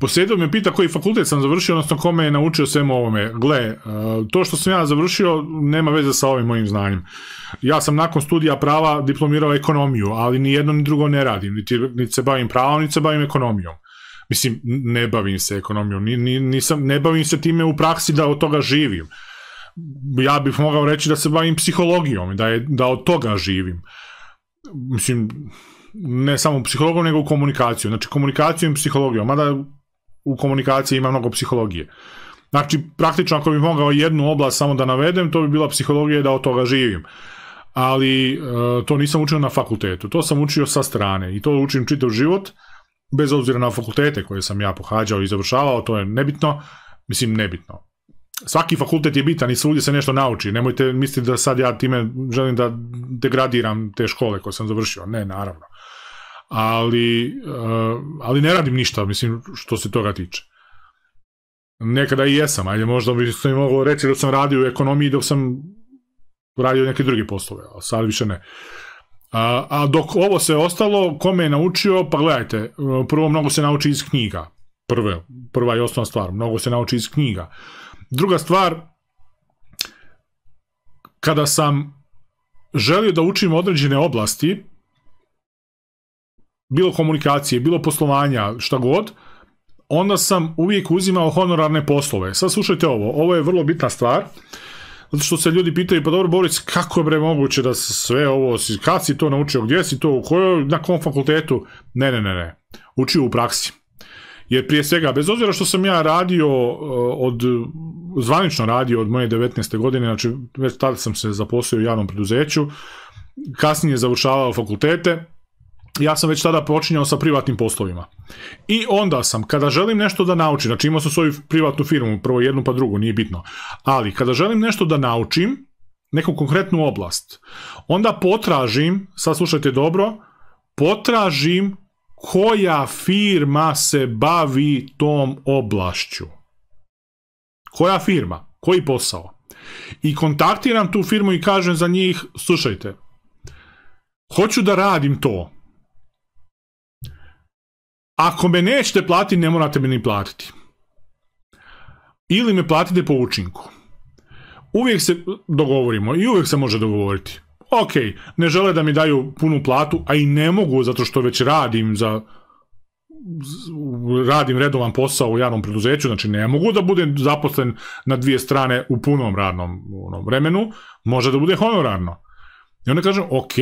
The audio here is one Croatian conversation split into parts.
Posjedov me pita koji fakultet sam završio, odnosno kome je naučio svemu ovome. Gle, e, to što sam ja završio nema veze sa ovim mojim znanjem. Ja sam nakon studija prava diplomirao ekonomiju, ali ni jedno ni drugo ne radim. Niti, se bavim pravom, niti se bavim ekonomijom. Mislim, ne bavim se ekonomijom, ne bavim se time u praksi da od toga živim. Ja bih mogao reći da se bavim psihologijom, da, je, da od toga živim. Mislim, ne samo psihologom, nego u komunikaciju. Znači, komunikacijom i psihologijom. Mada u komunikaciji ima mnogo psihologije. Znači, praktično ako bi mogao jednu oblast samo da navedem, to bi bila psihologija da od toga živim. Ali e, to nisam učio na fakultetu, to sam učio sa strane i to učim čitav život, bez obzira na fakultete koje sam ja pohađao i završavao, to je nebitno, mislim nebitno. Svaki fakultet je bitan i svugdje se nešto nauči, nemojte misliti da sad ja time želim da degradiram te škole koje sam završio, ne naravno. Eh, ali, ne radim ništa, mislim, što se toga tiče. Nekada i jesam, ali možda bi se moglo reći da sam radio u ekonomiji dok sam radio neke druge poslove, a sad više ne. A, dok ovo se ostalo, kome je naučio, pa gledajte, eh, prvo mnogo se nauči iz knjiga, prve, prva i osnovna stvar, mnogo se nauči iz knjiga. Druga stvar, kada sam želio da učim određene oblasti, bilo komunikacije, bilo poslovanja, šta god, onda sam uvijek uzimao honorarne poslove. Sad slušajte ovo, ovo je vrlo bitna stvar, zato što se ljudi pitaju, pa dobro Boris, kako je bre moguće da sve ovo, kad si to naučio, gdje si to, u kojoj, na kom fakultetu? Ne, ne, ne, ne, učio u praksi. Jer prije svega, bez obzira što sam ja radio eh, od, zvanično radio od moje 19. godine, znači već tada sam se zaposlio u javnom preduzeću, kasnije završavao fakultete, ja sam već tada počinjao sa privatnim poslovima. I onda sam, kada želim nešto da naučim, znači imao sam svoju privatnu firmu, prvo jednu pa drugu, nije bitno, ali kada želim nešto da naučim, neku konkretnu oblast, onda potražim, sad slušajte dobro, potražim koja firma se bavi tom oblašću. Koja firma, koji posao. I kontaktiram tu firmu i kažem za njih, slušajte, hoću da radim to, ako me nećete platiti, ne morate me ni platiti. Ili me platite po učinku. Uvijek se dogovorimo i uvijek se može dogovoriti. Ok, ne žele da mi daju punu platu, a i ne mogu zato što već radim za radim redovan posao u javnom preduzeću, znači ne mogu da budem zaposlen na dvije strane u punom radnom ono, vremenu, može da bude honorarno. I onda kažem, ok,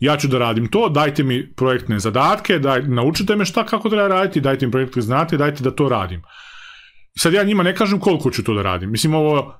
ja ću da radim to, dajte mi projektne zadatke, naučite me šta kako treba raditi, dajte mi projektne znate, dajte da to radim. Sad ja njima ne kažem koliko ću to da radim. Mislim, ovo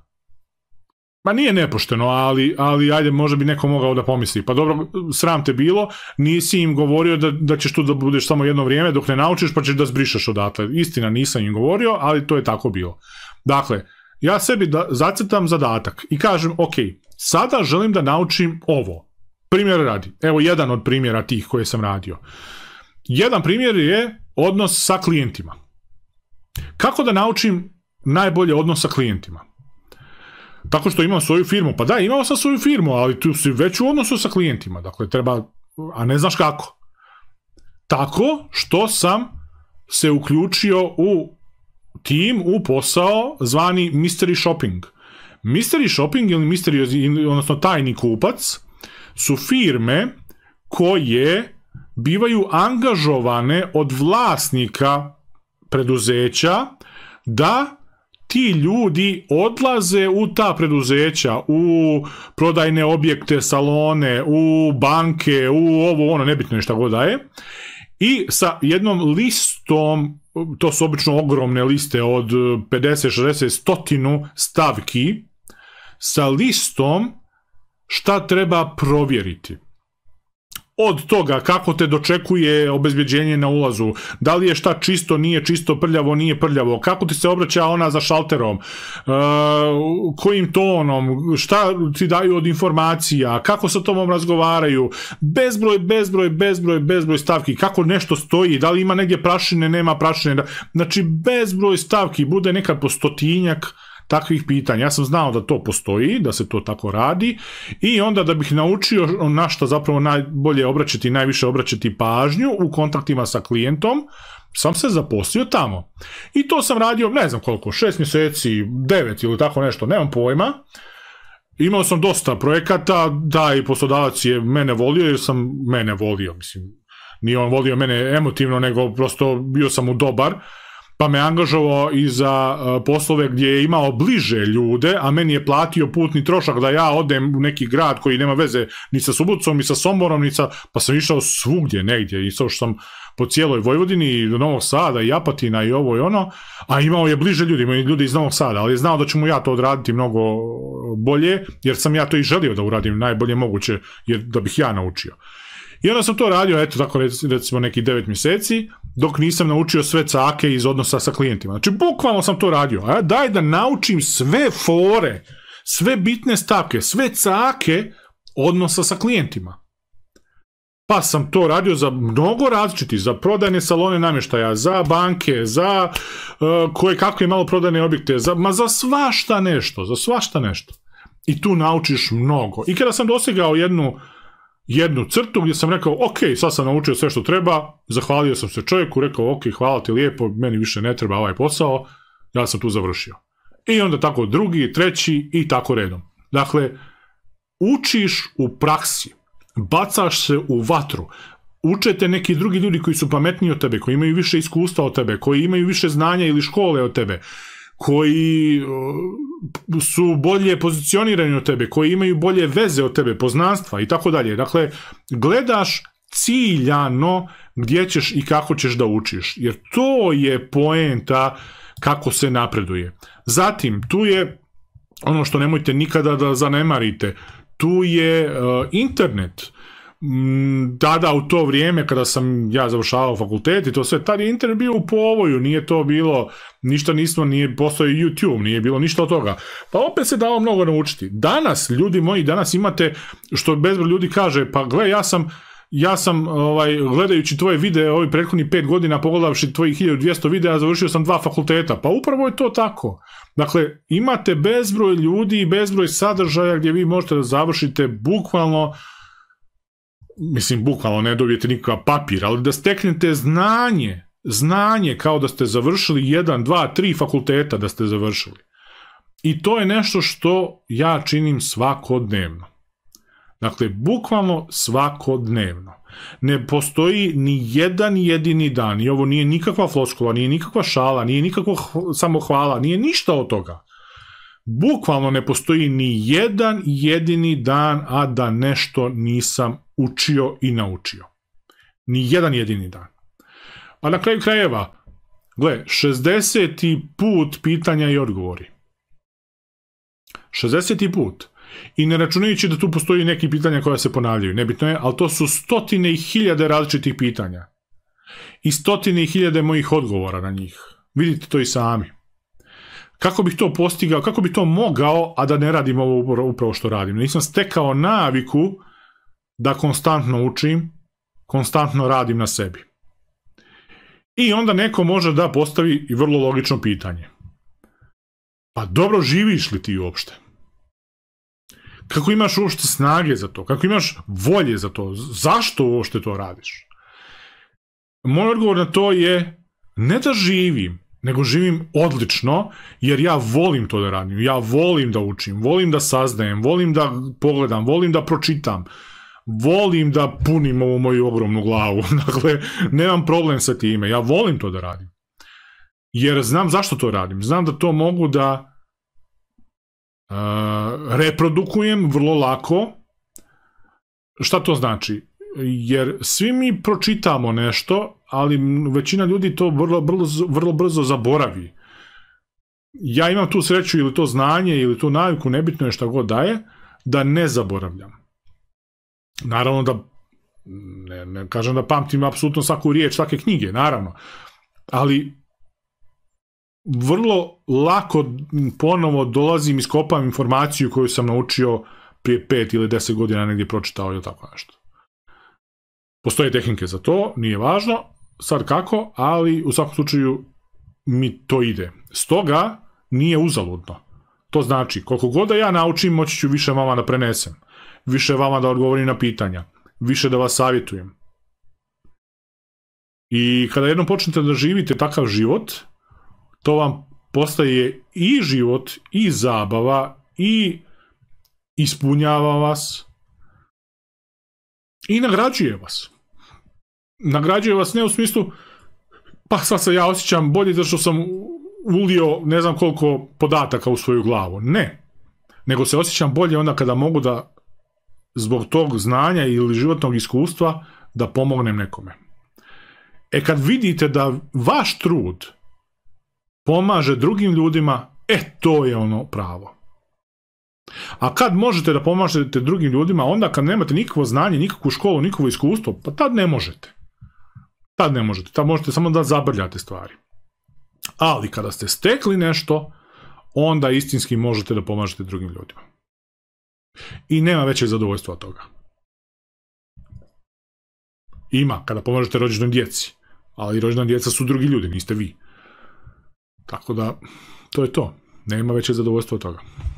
pa nije nepošteno, ali, ali ajde, možda bi neko mogao da pomisli. Pa dobro, sram te bilo, nisi im govorio da, da ćeš tu da budeš samo jedno vrijeme dok ne naučiš pa ćeš da zbrišaš odatle. Istina, nisam im govorio, ali to je tako bilo. Dakle, ja sebi da, zacetam zadatak i kažem, ok, sada želim da naučim ovo. Primjer radi. Evo jedan od primjera tih koje sam radio. Jedan primjer je odnos sa klijentima. Kako da naučim najbolje odnos sa klijentima? Tako što imam svoju firmu. Pa da, imao sam svoju firmu, ali tu si već u odnosu sa klijentima. Dakle, treba, a ne znaš kako. Tako što sam se uključio u tim, u posao zvani mystery shopping. Mystery shopping ili mystery, odnosno tajni kupac, su firme koje bivaju angažovane od vlasnika preduzeća da ti ljudi odlaze u ta preduzeća, u prodajne objekte, salone, u banke, u ovo ono, nebitno je šta god da je. I sa jednom listom, to su obično ogromne liste od 50, 60, stotinu stavki, sa listom šta treba provjeriti od toga kako te dočekuje obezbjeđenje na ulazu, da li je šta čisto, nije čisto, prljavo, nije prljavo, kako ti se obraća ona za šalterom, e, kojim tonom, šta ti daju od informacija, kako sa tomom razgovaraju, bezbroj, bezbroj, bezbroj, bezbroj stavki, kako nešto stoji, da li ima negdje prašine, nema prašine, znači bezbroj stavki, bude nekad po stotinjak, takvih pitanja. Ja sam znao da to postoji, da se to tako radi i onda da bih naučio na što zapravo najbolje obraćati, najviše obraćati pažnju u kontaktima sa klijentom, sam se zaposlio tamo. I to sam radio, ne znam koliko, šest mjeseci, devet ili tako nešto, nemam pojma. Imao sam dosta projekata, da i poslodavac je mene volio jer sam mene volio, mislim, nije on volio mene emotivno, nego prosto bio sam mu dobar pa me angažovao i za e, poslove gdje je imao bliže ljude, a meni je platio putni trošak da ja odem u neki grad koji nema veze ni sa Subucom, ni sa Somborom, ni Pa sam išao svugdje negdje i to što sam po cijeloj Vojvodini i do Novog Sada i Japatina i ovo i ono, a imao je bliže ljudi, imao ljudi iz Novog Sada, ali je znao da ću mu ja to odraditi mnogo e, bolje, jer sam ja to i želio da uradim najbolje moguće, jer da bih ja naučio. I onda sam to radio, eto tako recimo neki 9 mjeseci, dok nisam naučio sve cake iz odnosa sa klijentima. Znači, bukvalno sam to radio. A daj da naučim sve fore, sve bitne stavke, sve cake odnosa sa klijentima. Pa sam to radio za mnogo različiti, za prodajne salone namještaja, za banke, za e, koje kakve malo prodajne objekte, za, ma za svašta nešto, za svašta nešto. I tu naučiš mnogo. I kada sam dosegao jednu jednu crtu gdje sam rekao, ok, sad sam naučio sve što treba, zahvalio sam se čovjeku, rekao, ok, hvala ti lijepo, meni više ne treba ovaj posao, ja sam tu završio. I onda tako drugi, treći i tako redom. Dakle, učiš u praksi, bacaš se u vatru, učete neki drugi ljudi koji su pametniji od tebe, koji imaju više iskustva od tebe, koji imaju više znanja ili škole od tebe koji uh, su bolje pozicionirani od tebe, koji imaju bolje veze od tebe, poznanstva i tako dalje. Dakle, gledaš ciljano gdje ćeš i kako ćeš da učiš. Jer to je poenta kako se napreduje. Zatim, tu je ono što nemojte nikada da zanemarite. Tu je uh, internet tada mm, u to vrijeme kada sam ja završavao fakultet i to sve, tad je internet bio u povoju, nije to bilo, ništa nismo, nije postojao YouTube, nije bilo ništa od toga. Pa opet se dalo mnogo naučiti. Danas, ljudi moji, danas imate, što bezbroj ljudi kaže, pa gle, ja sam, ja sam ovaj, gledajući tvoje videe ovih prethodnih pet godina, pogledavši tvojih 1200 videa, završio sam dva fakulteta. Pa upravo je to tako. Dakle, imate bezbroj ljudi i bezbroj sadržaja gdje vi možete da završite bukvalno mislim, bukvalno ne dobijete nikakav papir, ali da steknete znanje, znanje kao da ste završili jedan, dva, tri fakulteta da ste završili. I to je nešto što ja činim svakodnevno. Dakle, bukvalno svakodnevno. Ne postoji ni jedan jedini dan i ovo nije nikakva floskova, nije nikakva šala, nije nikakva samohvala, nije ništa od toga bukvalno ne postoji ni jedan jedini dan, a da nešto nisam učio i naučio. Ni jedan jedini dan. A na kraju krajeva, gle, 60. put pitanja i odgovori. 60. put. I ne računajući da tu postoji neki pitanja koja se ponavljaju, nebitno je, ali to su stotine i hiljade različitih pitanja. I stotine i hiljade mojih odgovora na njih. Vidite to i sami. Kako bih to postigao, kako bi to mogao, a da ne radim ovo upravo što radim? Nisam stekao naviku da konstantno učim, konstantno radim na sebi. I onda neko može da postavi i vrlo logično pitanje. Pa dobro živiš li ti uopšte? Kako imaš uopšte snage za to? Kako imaš volje za to? Zašto uopšte to radiš? Moj odgovor na to je ne da živim, nego živim odlično jer ja volim to da radim, ja volim da učim, volim da saznajem, volim da pogledam, volim da pročitam, volim da punim ovu moju ogromnu glavu, dakle, nemam problem sa time, ja volim to da radim. Jer znam zašto to radim, znam da to mogu da eh, reprodukujem vrlo lako. Šta to znači? jer svi mi pročitamo nešto, ali većina ljudi to vrlo, brzo zaboravi. Ja imam tu sreću ili to znanje ili tu naviku, nebitno je šta god daje, da ne zaboravljam. Naravno da, ne, ne kažem da pamtim apsolutno svaku riječ, svake knjige, naravno. Ali vrlo lako ponovo dolazim, i skopam informaciju koju sam naučio prije pet ili deset godina negdje pročitao ili tako nešto. Postoje tehnike za to, nije važno, sad kako, ali u svakom slučaju mi to ide. Stoga nije uzaludno. To znači, koliko god da ja naučim, moći ću više vama da prenesem. Više vama da odgovorim na pitanja. Više da vas savjetujem. I kada jednom počnete da živite takav život, to vam postaje i život, i zabava, i ispunjava vas, i nagrađuje vas. Nagrađuje vas ne u smislu pa sad se ja osjećam bolje zato što sam ulio ne znam koliko podataka u svoju glavu. Ne. Nego se osjećam bolje onda kada mogu da zbog tog znanja ili životnog iskustva da pomognem nekome. E kad vidite da vaš trud pomaže drugim ljudima, e to je ono pravo. A kad možete da pomažete drugim ljudima, onda kad nemate nikakvo znanje, nikakvu školu, nikovo iskustvo, pa tad ne možete. Tad ne možete, tad možete samo da zabrljate stvari. Ali kada ste stekli nešto, onda istinski možete da pomažete drugim ljudima. I nema većeg zadovoljstva od toga. Ima, kada pomažete rođenoj djeci. Ali rođena djeca su drugi ljudi, niste vi. Tako da, to je to. Nema veće zadovoljstva od toga.